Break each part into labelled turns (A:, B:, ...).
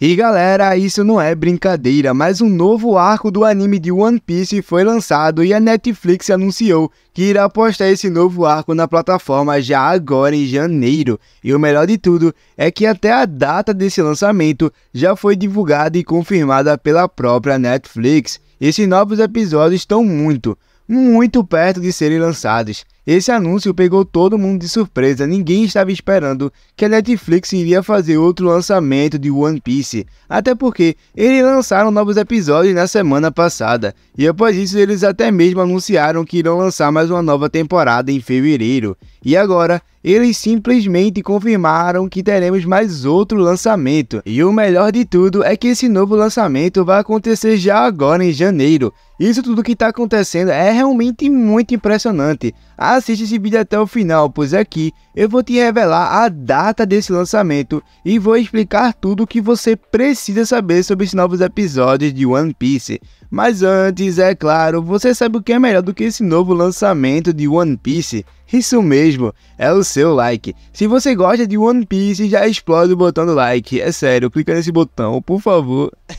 A: E galera, isso não é brincadeira, mas um novo arco do anime de One Piece foi lançado e a Netflix anunciou que irá postar esse novo arco na plataforma já agora em janeiro. E o melhor de tudo é que até a data desse lançamento já foi divulgada e confirmada pela própria Netflix. Esses novos episódios estão muito, muito perto de serem lançados. Esse anúncio pegou todo mundo de surpresa, ninguém estava esperando que a Netflix iria fazer outro lançamento de One Piece, até porque eles lançaram novos episódios na semana passada, e após isso eles até mesmo anunciaram que irão lançar mais uma nova temporada em fevereiro. E agora, eles simplesmente confirmaram que teremos mais outro lançamento. E o melhor de tudo é que esse novo lançamento vai acontecer já agora em janeiro. Isso tudo que está acontecendo é realmente muito impressionante. Assiste esse vídeo até o final, pois aqui eu vou te revelar a data desse lançamento e vou explicar tudo o que você precisa saber sobre esses novos episódios de One Piece. Mas antes, é claro, você sabe o que é melhor do que esse novo lançamento de One Piece? Isso mesmo, é o seu like. Se você gosta de One Piece, já explode o botão do like. É sério, clica nesse botão, por favor.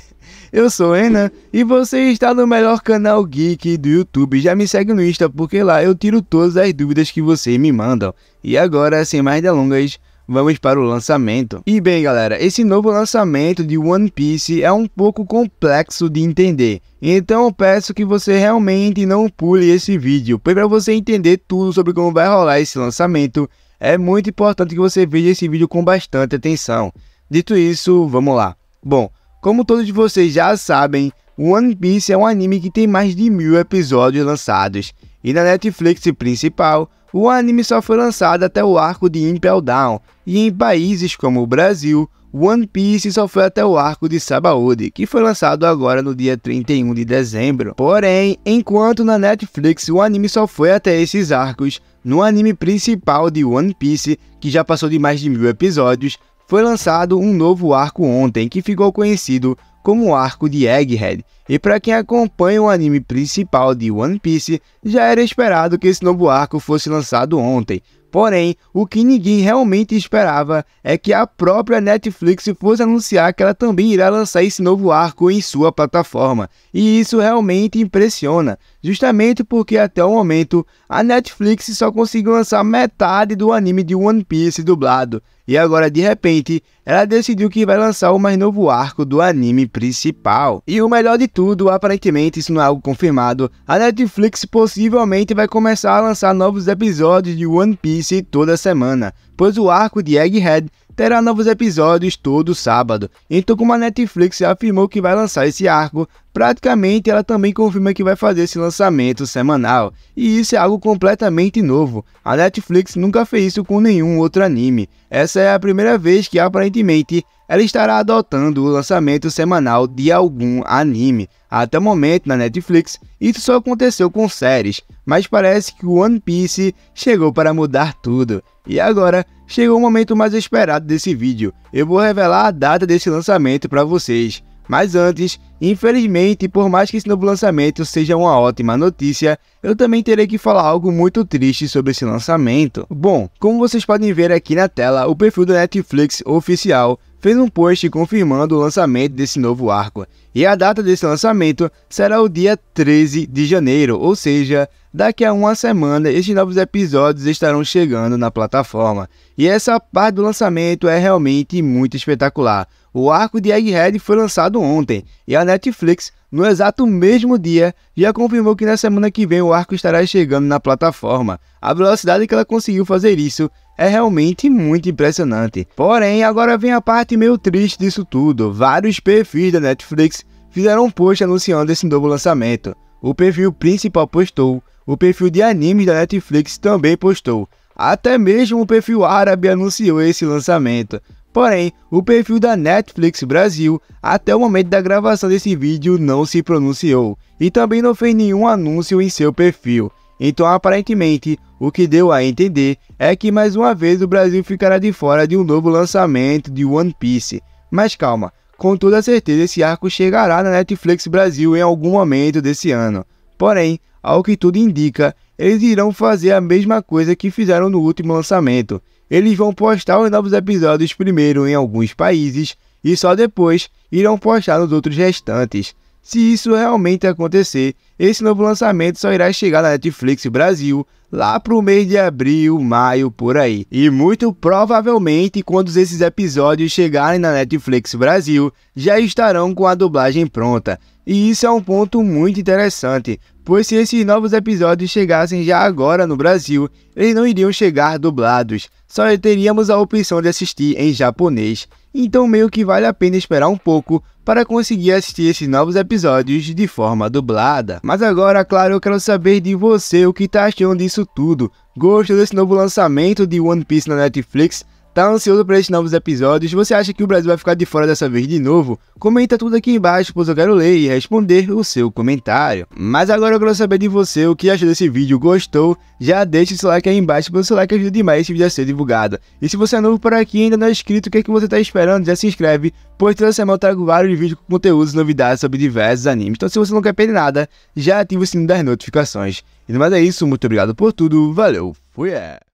A: Eu sou Enan e você está no melhor canal geek do YouTube. Já me segue no Insta porque lá eu tiro todas as dúvidas que vocês me mandam. E agora, sem mais delongas, vamos para o lançamento. E bem, galera, esse novo lançamento de One Piece é um pouco complexo de entender. Então peço que você realmente não pule esse vídeo, pois para você entender tudo sobre como vai rolar esse lançamento, é muito importante que você veja esse vídeo com bastante atenção. Dito isso, vamos lá. Bom, como todos vocês já sabem, One Piece é um anime que tem mais de mil episódios lançados e na Netflix principal, o anime só foi lançado até o arco de Impel Down, e em países como o Brasil, One Piece só foi até o arco de Sabaody, que foi lançado agora no dia 31 de dezembro. Porém, enquanto na Netflix o anime só foi até esses arcos, no anime principal de One Piece, que já passou de mais de mil episódios, foi lançado um novo arco ontem que ficou conhecido como o arco de Egghead, e para quem acompanha o anime principal de One Piece, já era esperado que esse novo arco fosse lançado ontem. Porém, o que ninguém realmente esperava é que a própria Netflix fosse anunciar que ela também irá lançar esse novo arco em sua plataforma, e isso realmente impressiona, justamente porque até o momento a Netflix só conseguiu lançar metade do anime de One Piece dublado, e agora de repente ela decidiu que vai lançar o mais novo arco do anime principal. E o melhor de tudo, aparentemente isso não é algo confirmado, a Netflix possivelmente vai começar a lançar novos episódios de One Piece toda semana, pois o arco de Egghead terá novos episódios todo sábado. Então, como a Netflix afirmou que vai lançar esse arco, praticamente ela também confirma que vai fazer esse lançamento semanal. E isso é algo completamente novo. A Netflix nunca fez isso com nenhum outro anime. Essa é a primeira vez que aparentemente ela estará adotando o lançamento semanal de algum anime. Até o momento, na Netflix, isso só aconteceu com séries, mas parece que o One Piece chegou para mudar tudo. E agora, Chegou o momento mais esperado desse vídeo, eu vou revelar a data desse lançamento para vocês. Mas antes, infelizmente, por mais que esse novo lançamento seja uma ótima notícia, eu também terei que falar algo muito triste sobre esse lançamento. Bom, como vocês podem ver aqui na tela, o perfil da Netflix oficial fez um post confirmando o lançamento desse novo arco. E a data desse lançamento será o dia 13 de janeiro, ou seja, daqui a uma semana estes novos episódios estarão chegando na plataforma. E essa parte do lançamento é realmente muito espetacular. O arco de Egghead foi lançado ontem e a Netflix, no exato mesmo dia, já confirmou que na semana que vem o arco estará chegando na plataforma. A velocidade que ela conseguiu fazer isso é realmente muito impressionante. Porém, agora vem a parte meio triste disso tudo. Vários perfis da Netflix fizeram um post anunciando esse novo lançamento. O perfil principal postou, o perfil de animes da Netflix também postou. Até mesmo o perfil árabe anunciou esse lançamento. Porém, o perfil da Netflix Brasil, até o momento da gravação desse vídeo, não se pronunciou e também não fez nenhum anúncio em seu perfil. Então, aparentemente, o que deu a entender é que mais uma vez o Brasil ficará de fora de um novo lançamento de One Piece. Mas calma, com toda certeza esse arco chegará na Netflix Brasil em algum momento desse ano. Porém, ao que tudo indica, eles irão fazer a mesma coisa que fizeram no último lançamento. Eles vão postar os novos episódios primeiro em alguns países e só depois irão postar nos outros restantes. Se isso realmente acontecer, esse novo lançamento só irá chegar na Netflix Brasil lá pro mês de abril, maio, por aí. E muito provavelmente, quando esses episódios chegarem na Netflix Brasil, já estarão com a dublagem pronta. E isso é um ponto muito interessante, pois se esses novos episódios chegassem já agora no Brasil, eles não iriam chegar dublados, só teríamos a opção de assistir em japonês. Então meio que vale a pena esperar um pouco para conseguir assistir esses novos episódios de forma dublada. Mas agora, claro, eu quero saber de você o que está achando disso tudo. Gostou desse novo lançamento de One Piece na Netflix? Tá ansioso para esses novos episódios? Você acha que o Brasil vai ficar de fora dessa vez de novo? Comenta tudo aqui embaixo, pois eu quero ler e responder o seu comentário. Mas agora eu quero saber de você o que achou desse vídeo, gostou? Já deixa o seu like aí embaixo, pois o seu like ajuda demais esse vídeo a ser divulgado. E se você é novo por aqui e ainda não é inscrito, o que é que você tá esperando? Já se inscreve, pois toda semana eu trago vários vídeos com conteúdos e novidades sobre diversos animes. Então se você não quer perder nada, já ativa o sininho das notificações. E no mais é isso, muito obrigado por tudo, valeu, fui! É.